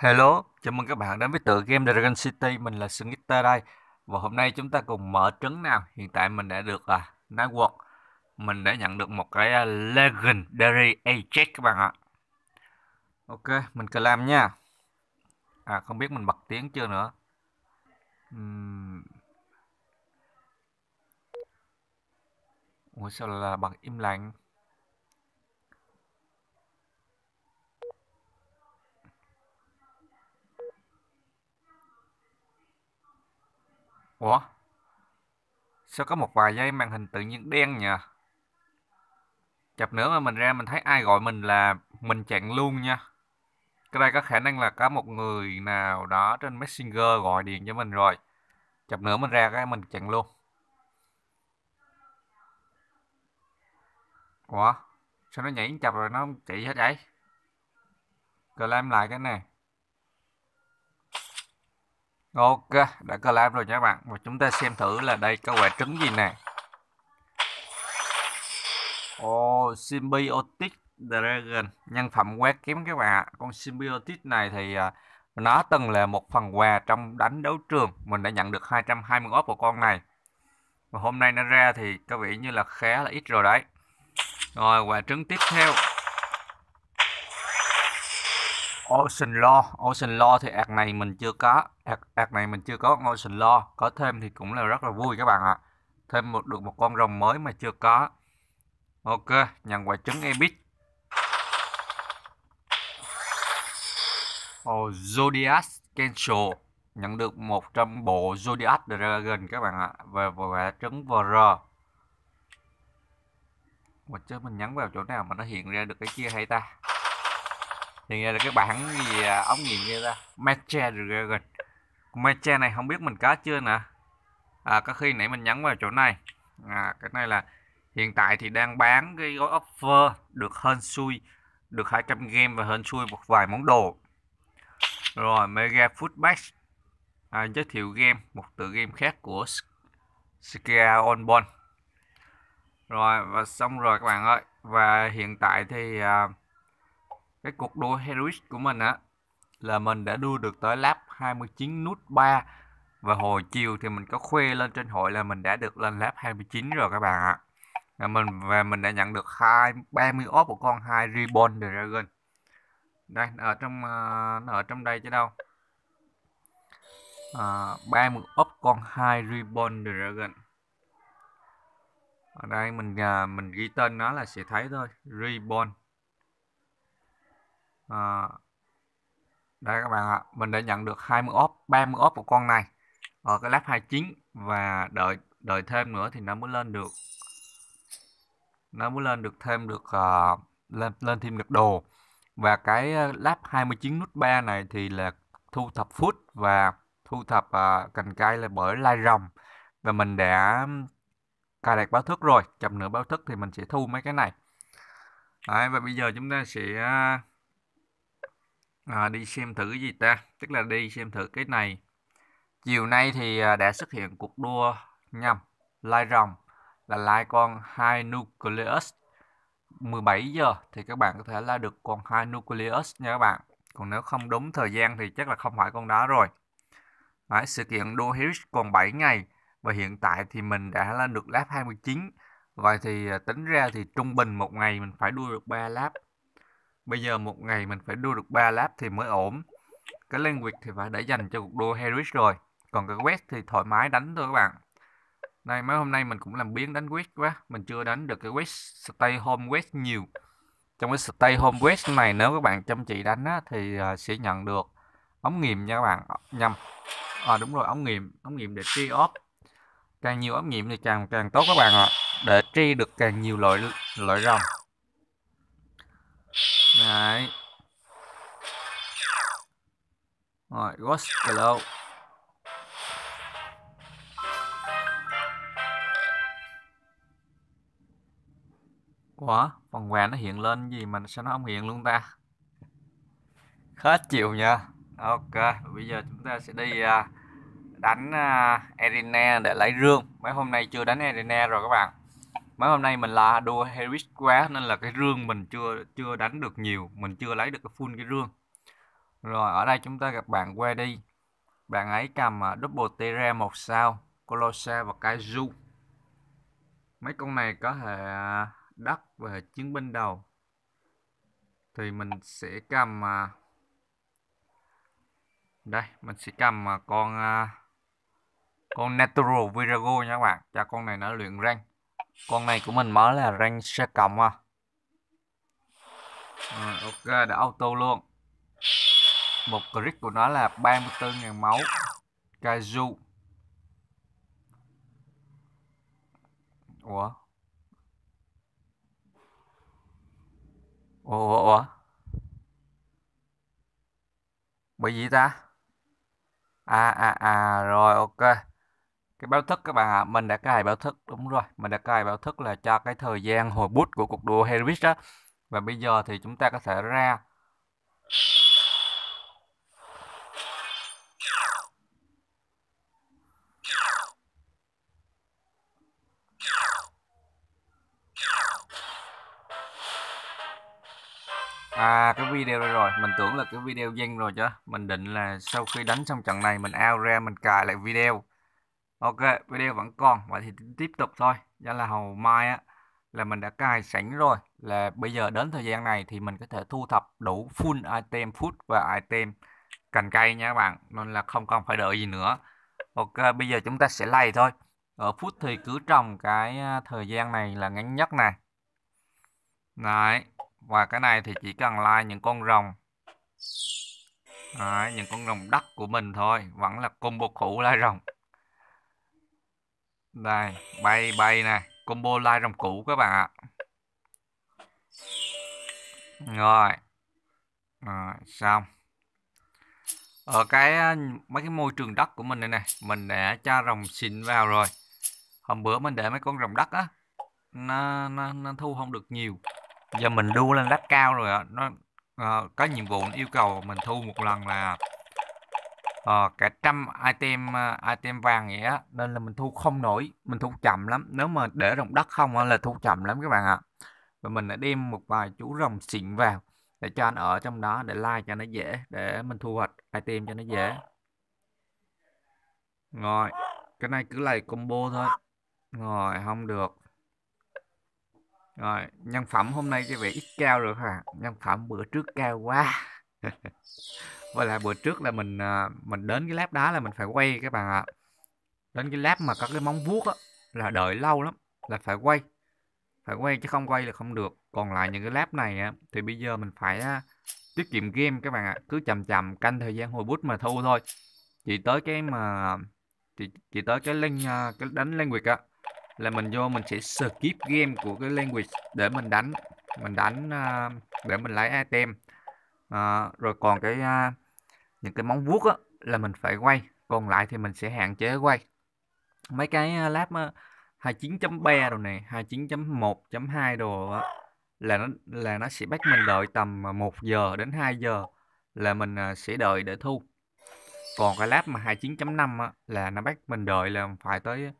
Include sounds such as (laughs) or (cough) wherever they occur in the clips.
Hello, chào mừng các bạn đến với tựa game Dragon City, mình là Snitter đây Và hôm nay chúng ta cùng mở trứng nào Hiện tại mình đã được à, Nightwalk Mình đã nhận được một cái à, Legendary Ajax các bạn ạ Ok, mình claim nha À, không biết mình bật tiếng chưa nữa uhm. Ủa sao là bật im lặng Ủa? Sao có một vài giây màn hình tự nhiên đen nhờ? Chập nữa mà mình ra mình thấy ai gọi mình là mình chặn luôn nha. Cái đây có khả năng là có một người nào đó trên Messenger gọi điện cho mình rồi. Chập nữa mình ra cái mình chặn luôn. Ủa? Sao nó nhảy chập rồi nó chạy hết vậy? Claim lại cái này. Ok, đã có làm rồi nha các bạn. Và chúng ta xem thử là đây có quả trứng gì nè. Ồ, oh, Symbiotic Dragon, nhân phẩm quá kém các bạn ạ. Con Symbiotic này thì à, nó từng là một phần quà trong đánh đấu trường. Mình đã nhận được 220 ốp của con này. Và hôm nay nó ra thì có vẻ như là khá là ít rồi đấy. Rồi, quả trứng tiếp theo. Ocean Law, Ocean Law thì ad này mình chưa có, ad, ad này mình chưa có Ocean Law, có thêm thì cũng là rất là vui các bạn ạ. À. Thêm một được một con rồng mới mà chưa có. Ok, nhận quả trứng Epic. Oh, Zodiac Cancel nhận được một trăm bộ Zodiac Dragon các bạn ạ à. về quả trứng VR. Mà chứ mình nhấn vào chỗ nào mà nó hiện ra được cái kia hay ta? thì ra là cái bản gì à, ống nghiệm kia ta matcha dragon matcha này không biết mình có chưa nè à, có khi nãy mình nhấn vào chỗ này à, cái này là hiện tại thì đang bán cái gói offer được hơn xui được 200 game và hơn xui một vài món đồ rồi mega food à, giới thiệu game một tựa game khác của Skia Onbon rồi và xong rồi các bạn ơi và hiện tại thì à, cái cuộc đua Heroic của mình á là mình đã đua được tới lap 29 nút 3 và hồi chiều thì mình có khoe lên trên hội là mình đã được lên lap 29 rồi các bạn ạ. À, mình và mình đã nhận được hai 30 ốp của con hai Reborn Dragon. Đây ở trong ờ, ở trong đây chứ đâu. À, 30 ốp con hai Reborn Dragon. Ở đây mình ờ, mình ghi tên nó là sẽ thấy thôi, Reborn à, đây các bạn ạ mình đã nhận được 20 ốp 30 ốp của con này ở cái lab 29 và đợi đợi thêm nữa thì nó mới lên được nó mới lên được thêm được uh, lên lên thêm được đồ và cái ờ, lab 29 nút 3 này thì là thu thập food và thu thập uh, cành cây là bởi lai rồng và mình đã cài đặt báo thức rồi chậm nữa báo thức thì mình sẽ thu mấy cái này Đấy, và bây giờ chúng ta sẽ à, đi xem thử cái gì ta tức là đi xem thử cái này chiều nay thì à, đã xuất hiện cuộc đua nhầm lai rồng là lai con hai nucleus 17 giờ thì các bạn có thể lai được con hai nucleus nha các bạn còn nếu không đúng thời gian thì chắc là không phải con đó rồi Đấy, sự kiện đua Harris còn 7 ngày và hiện tại thì mình đã lên được lap 29 vậy thì à, tính ra thì trung bình một ngày mình phải đua được 3 lap Bây giờ một ngày mình phải đua được 3 lap thì mới ổn. Cái language thì phải để dành cho cuộc đua Harris rồi. Còn cái West thì thoải mái đánh thôi các bạn. Này mấy hôm nay mình cũng làm biến đánh West quá. Mình chưa đánh được cái West Stay Home West nhiều. Trong cái Stay Home West này nếu các bạn chăm chỉ đánh á, thì à, sẽ nhận được ống nghiệm nha các bạn. Nhầm. À đúng rồi ống nghiệm. Ống nghiệm để tri off. Càng nhiều ống nghiệm thì càng càng tốt các bạn ạ. À. Để tri được càng nhiều loại loại rồng. Đấy. Rồi, Ghost Glow. Quá, vòng vàng nó hiện lên gì mà sao nó không hiện luôn ta? Khó chịu nha. Ok, bây giờ chúng ta sẽ đi à, đánh Arena à, để lấy rương. Mấy hôm nay chưa đánh Arena rồi các bạn mấy hôm nay mình là đua Harris quá nên là cái rương mình chưa chưa đánh được nhiều mình chưa lấy được cái full cái rương rồi ở đây chúng ta gặp bạn đi bạn ấy cầm à, double terra một sao Colossa và Kaiju mấy con này có hệ à, đất và hệ chiến binh đầu thì mình sẽ cầm à, đây mình sẽ cầm con con Natural Virago nha các bạn cho con này nó luyện rank con này của mình mới là rank xe cộng à ừ, ok đã auto luôn một crit của nó là 34.000 máu Kaiju Ủa Ủa Ủa Ủa Bởi gì ta À à à rồi ok cái báo thức các bạn ạ à, mình đã cài báo thức đúng rồi mình đã cài báo thức là cho cái thời gian hồi bút của cuộc đua Harris đó và bây giờ thì chúng ta có thể ra À cái video đây rồi, mình tưởng là cái video danh rồi chứ Mình định là sau khi đánh xong trận này mình out ra mình cài lại video ok video vẫn còn vậy thì tiếp tục thôi do là hầu mai á là mình đã cài sẵn rồi là bây giờ đến thời gian này thì mình có thể thu thập đủ full item food và item cành cây nha các bạn nên là không cần phải đợi gì nữa ok bây giờ chúng ta sẽ lay thôi ở phút thì cứ trồng cái à, thời gian này là ngắn nhất này đấy và cái này thì chỉ cần lai những con rồng đấy, những con rồng đất của mình thôi vẫn là combo cũ lai rồng đây, bay bay này, combo like rồng cũ các bạn ạ. Rồi. Rồi, xong. Ở ờ, cái ờ, mấy cái môi trường đất của mình đây này, mình đã cho rồng xịn vào rồi. Hôm bữa mình để mấy con rồng đất á nó, nó, nó thu không được nhiều. Giờ mình đua lên đất cao rồi ạ, nó uh, có nhiệm vụ yêu cầu mình thu một lần là à, cả trăm item ờ, item vàng vậy á nên là mình thu không nổi mình thu chậm lắm nếu mà để rồng đất không là thu chậm lắm các bạn ạ và mình đã đem một vài chú rồng xịn vào để cho anh ở trong đó để like cho nó dễ để mình thu hoạch item cho nó dễ rồi cái này cứ lấy combo thôi rồi không được rồi nhân phẩm hôm nay cho vẻ ít cao rồi hả nhân phẩm bữa trước cao quá (laughs) và là bữa trước là mình à, mình đến cái lab đá là mình phải quay các bạn ạ à. đến cái lab mà có cái móng vuốt á là đợi lâu lắm là phải quay phải quay chứ không quay là không được còn lại những cái lab này á thì bây giờ mình phải à, tiết kiệm game các bạn ạ à. cứ chậm chậm canh thời gian hồi bút mà thu thôi chỉ tới cái mà chỉ, chỉ tới cái link à, cái đánh language á là mình vô mình sẽ skip game của cái language để mình đánh mình đánh để mình lấy item à, rồi còn cái à, những cái móng vuốt á, là mình phải quay còn lại thì mình sẽ hạn chế quay mấy cái à, lab à, 29.3 đồ này 29.1.2 đồ á, là nó là nó sẽ bắt mình đợi tầm 1 à, giờ đến 2 giờ là mình sẽ đợi để thu còn cái lab mà 29.5 là nó bắt mình đợi là phải tới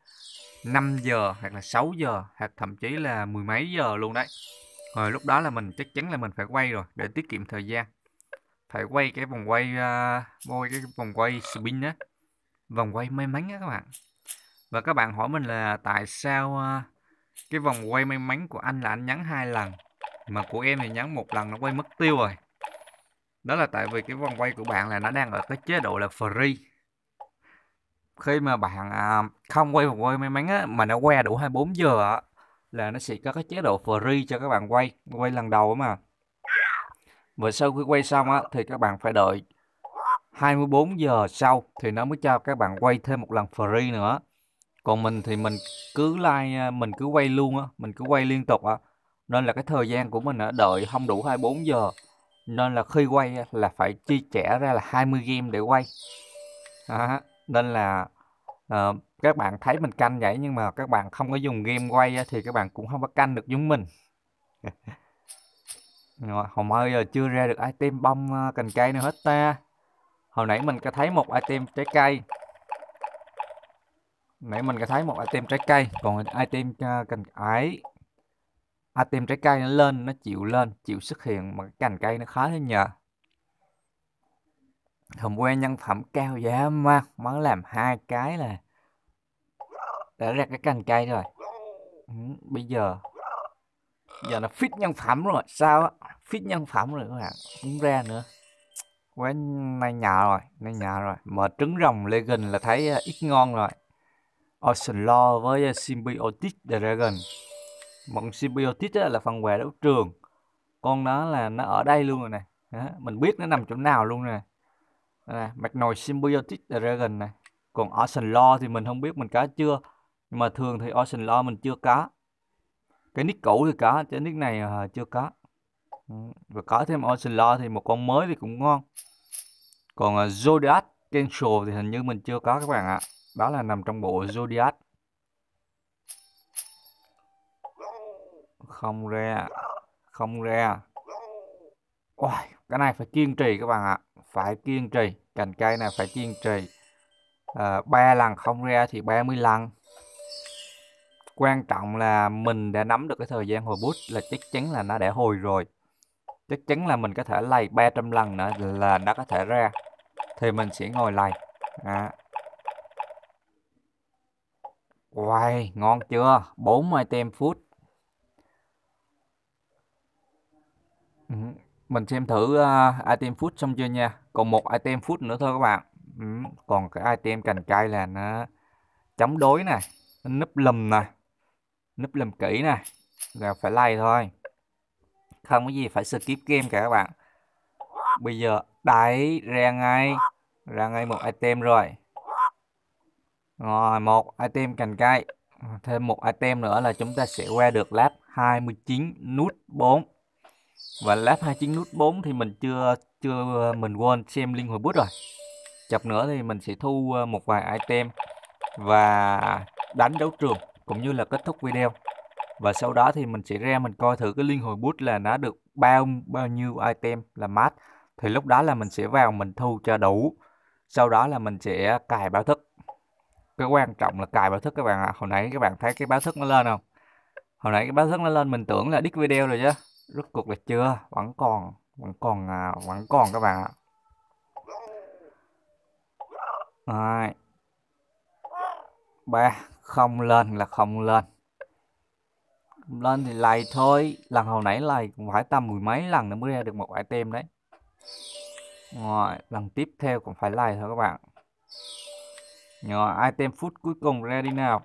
5 giờ hoặc là 6 giờ hoặc thậm chí là mười mấy giờ luôn đấy rồi lúc đó là mình chắc chắn là mình phải quay rồi để tiết kiệm thời gian phải quay cái vòng quay uh, cái vòng quay spin á vòng quay may mắn á các bạn và các bạn hỏi mình là tại sao uh, cái vòng quay may mắn của anh là anh nhắn hai lần mà của em thì nhắn một lần nó quay mất tiêu rồi đó là tại vì cái vòng quay của bạn là nó đang ở cái chế độ là free khi mà bạn à, không quay vòng quay may mắn á, mà nó quay đủ 24 giờ á, là nó sẽ có cái chế độ free cho các bạn quay quay lần đầu mà và sau khi quay xong á, thì các bạn phải đợi 24 giờ sau thì nó mới cho các bạn quay thêm một lần free nữa. Còn mình thì mình cứ like, à, mình cứ quay luôn á, mình cứ quay liên tục á. Nên là cái thời gian của mình á, đợi không đủ 24 giờ. Nên là khi quay á, là phải chi trẻ ra là 20 game để quay. À, nên là à, các bạn thấy mình canh vậy nhưng mà các bạn không có dùng game quay á, thì các bạn cũng không có canh được giống mình. (laughs) hồng ơi giờ chưa ra được item bông à, cành cây nữa hết ta hồi nãy mình có thấy một item trái cây nãy mình có thấy một item trái cây còn item à, cành ấy item trái cây nó lên nó chịu lên chịu xuất hiện mà cái cành cây nó khó thế nhờ hôm qua nhân phẩm cao giá mà mới làm hai cái là đã ra cái cành cây rồi ừ, bây giờ giờ nó fit nhân phẩm rồi sao á fit nhân phẩm rồi các bạn muốn ra nữa quá nay nhà rồi nay nhà rồi mở trứng rồng legend là thấy à, ít ngon rồi ocean Lo với à, symbiotic dragon bọn symbiotic là phần quà đấu trường con nó là nó ở đây luôn rồi này mình biết nó nằm chỗ nào luôn này Mạch mặt nồi symbiotic dragon này còn ocean lo thì mình không biết mình có chưa nhưng mà thường thì ocean lo mình chưa có cái nick cũ thì có chứ nick này à, chưa có Ừ, và có thêm Ocelot thì một con mới thì cũng ngon còn à, Zodiac Cancel thì hình như mình chưa có các bạn ạ đó là nằm trong bộ Zodiac không ra không ra Wow, cái này phải kiên trì các bạn ạ phải kiên trì cành cây này phải kiên trì à, 3 lần không ra thì 30 lần quan trọng là mình đã nắm được cái thời gian hồi bút là chắc chắn là nó đã hồi rồi chắc chắn là mình có thể lay 300 lần nữa là nó có thể ra thì mình sẽ ngồi lay à. Wow, ngon chưa 40 tem phút mình xem thử uh, item food xong chưa nha còn một item food nữa thôi các bạn ừ. còn cái item cành cây là nó chống đối này nó núp lùm này núp lùm kỹ này là phải lay thôi không có gì phải skip game cả các bạn. Bây giờ đấy ra ngay. Ra ngay một item rồi. Rồi một item cành cây. Thêm một item nữa là chúng ta sẽ qua được lab 29 nút 4. Và lab 29 nút 4 thì mình chưa chưa mình quên xem link hồi bút rồi. Chập nữa thì mình sẽ thu ờ, một vài item và đánh đấu trường cũng như là kết thúc video và sau đó thì mình sẽ ra mình coi thử cái liên hồi bút là nó được bao bao nhiêu item là mát thì lúc đó là mình sẽ vào mình thu cho đủ sau đó là mình sẽ cài báo thức cái quan trọng là cài báo thức các bạn ạ à. hồi nãy các bạn thấy cái báo thức nó lên không hồi nãy cái báo thức nó lên mình tưởng là đích video rồi chứ rốt cuộc là chưa vẫn còn vẫn còn à, vẫn còn các bạn ạ à. ba không lên là không lên lên thì lầy thôi lần hồi nãy lầy cũng phải tầm mười mấy lần nữa mới ra được một item đấy rồi lần tiếp theo cũng phải lầy thôi các bạn nhỏ item food cuối cùng ra đi nào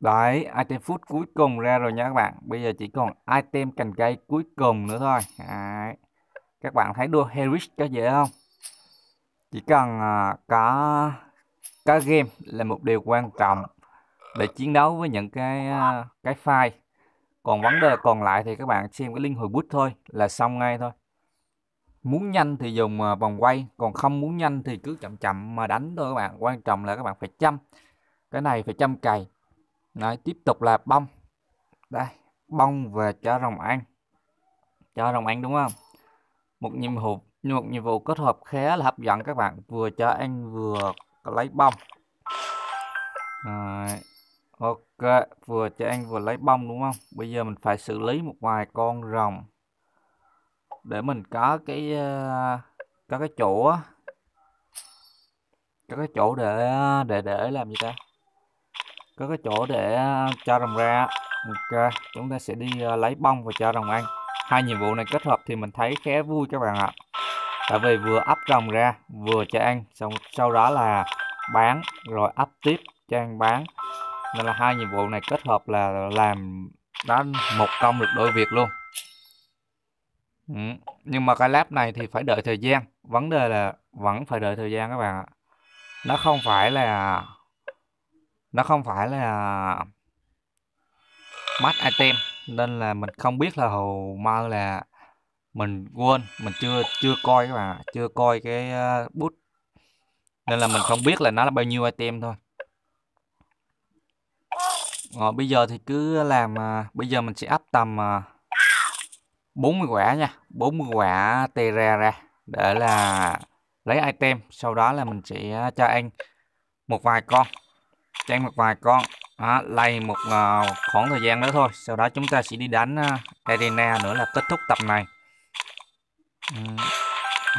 Đấy, item food cuối cùng ra rồi nha các bạn. Bây giờ chỉ còn item cành cây cuối cùng nữa thôi. Đấy. Các bạn thấy đua Heritage có dễ không? chỉ cần có à, có game là một điều quan trọng để chiến đấu với những cái à, cái file còn vấn đề còn lại thì các bạn xem cái link hồi bút thôi là xong ngay thôi muốn nhanh thì dùng à, vòng quay còn không muốn nhanh thì cứ chậm chậm mà đánh thôi các bạn quan trọng là các bạn phải chăm cái này phải chăm cày Đấy, tiếp tục là bông đây bông về cho rồng ăn cho rồng ăn đúng không một nhiệm hộp một nhiệm vụ kết hợp khá là hấp dẫn các bạn vừa cho anh vừa lấy bông à, ok vừa cho anh vừa lấy bông đúng không bây giờ mình phải xử lý một vài con rồng để mình có cái ờ, có cái chỗ có cái chỗ để để để làm gì ta có cái chỗ để ờ, cho rồng ra ok chúng ta sẽ đi ờ, lấy bông và cho rồng ăn hai nhiệm vụ này kết hợp thì mình thấy khá vui các bạn ạ tại vì vừa ấp rồng ra vừa cho ăn xong sau đó là bán rồi ấp tiếp cho ăn bán nên là hai nhiệm vụ này kết hợp là làm đó một công được đôi việc luôn ừ. nhưng mà cái lab này thì phải đợi thời gian vấn đề là vẫn phải đợi thời gian các bạn ạ nó không phải là nó không phải là match item nên là mình không biết là hầu mơ là mình quên mình chưa chưa coi các bạn chưa coi cái ờ, bút nên là mình không biết là nó là bao nhiêu item thôi rồi ờ, bây giờ thì cứ làm ờ, bây giờ mình sẽ áp tầm 40 quả nha 40 quả tera ra để là lấy item sau đó là mình sẽ cho anh một vài con cho anh một vài con đó, lay một uh, khoảng thời gian nữa thôi sau đó chúng ta sẽ đi đánh uh, arena nữa là kết thúc tập này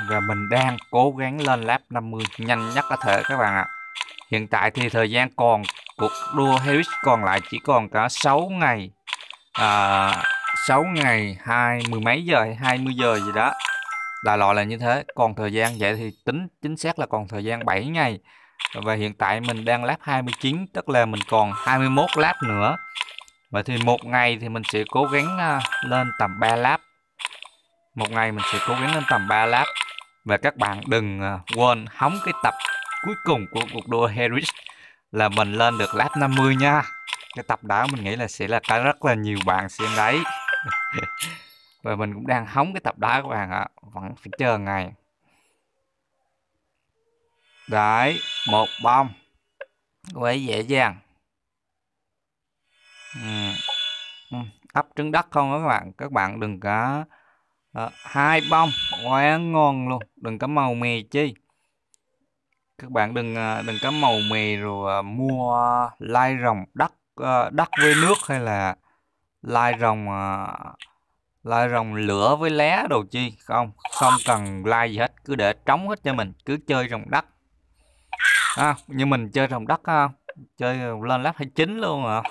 và mình đang cố gắng lên lap 50 nhanh nhất có thể các bạn ạ hiện tại thì thời gian còn cuộc đua Harris còn lại chỉ còn cả 6 ngày à, 6 ngày 20 mấy giờ 20 giờ gì đó đại loại là như thế còn thời gian vậy thì tính chính xác là còn thời gian 7 ngày và hiện tại mình đang lap 29 tức là mình còn 21 lap nữa vậy thì một ngày thì mình sẽ cố gắng à, lên tầm 3 lap một ngày mình sẽ cố gắng lên tầm 3 lap và các bạn đừng ờ, quên hóng cái tập cuối cùng của cuộc đua Harris là mình lên được lap 50 nha cái tập đó mình nghĩ là sẽ là cái rất là nhiều bạn xem đấy (laughs) và mình cũng đang hóng cái tập đá các bạn ạ vẫn phải chờ ngày đấy một bông quá dễ dàng ừ. ừ. ấp trứng đất không đó các bạn các bạn đừng có đó, ờ, hai bông quá ngon luôn đừng có màu mè chi các bạn đừng ờ, đừng có màu mè rồi ờ, mua lai rồng đất đất với nước hay là lai rồng lai rồng lửa với lé đồ chi không không cần lai gì hết cứ để trống hết cho mình cứ chơi rồng đất à, như mình chơi rồng đất chơi lên lát hay chín luôn à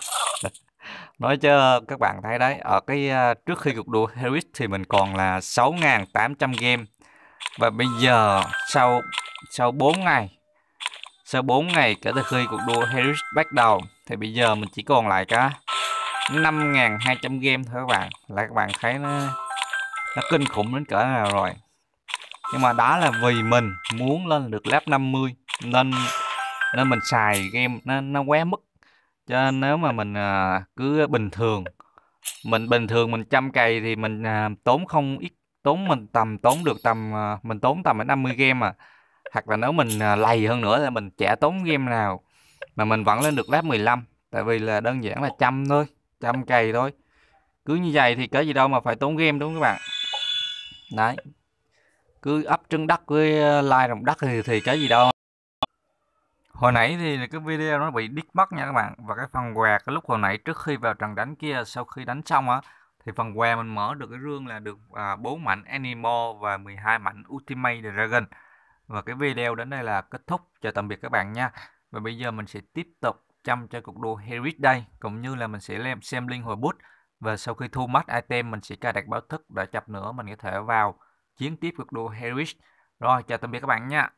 Nói cho các bạn thấy đấy, ở cái trước khi cuộc đua Heroic thì mình còn là 6.800 game. Và bây giờ sau sau 4 ngày, sau 4 ngày kể từ khi cuộc đua Heroic bắt đầu thì bây giờ mình chỉ còn lại cả 5.200 game thôi các bạn. Là các bạn thấy nó nó kinh khủng đến cỡ nào rồi. Nhưng mà đó là vì mình muốn lên được level 50 nên nên mình xài game nó nó quá mức cho nên nếu mà mình à, cứ bình thường mình bình thường mình chăm cày thì mình à, tốn không ít tốn mình tầm tốn được tầm à, mình tốn tầm 50 game à hoặc là nếu mình à, lầy hơn nữa là mình chả tốn game nào mà mình vẫn lên được lap 15 tại vì là đơn giản là chăm thôi chăm cày thôi cứ như vậy thì có gì đâu mà phải tốn game đúng không các bạn đấy cứ ấp trứng đất với lai rồng đất thì thì cái gì đâu hồi nãy thì cái video nó bị đứt mất nha các bạn và cái phần què cái lúc hồi nãy trước khi vào trận đánh kia sau khi đánh xong á thì phần què mình mở được cái rương là được à, 4 mảnh Animal và 12 mảnh Ultimate Dragon và cái video đến đây là kết thúc chào tạm biệt các bạn nha và bây giờ mình sẽ tiếp tục chăm cho cuộc đua Heritage đây cũng như là mình sẽ lên xem link hồi bút và sau khi thu mất item mình sẽ cài đặt báo thức để chập nữa mình có thể vào chiến tiếp cuộc đua Heritage rồi chào tạm biệt các bạn nha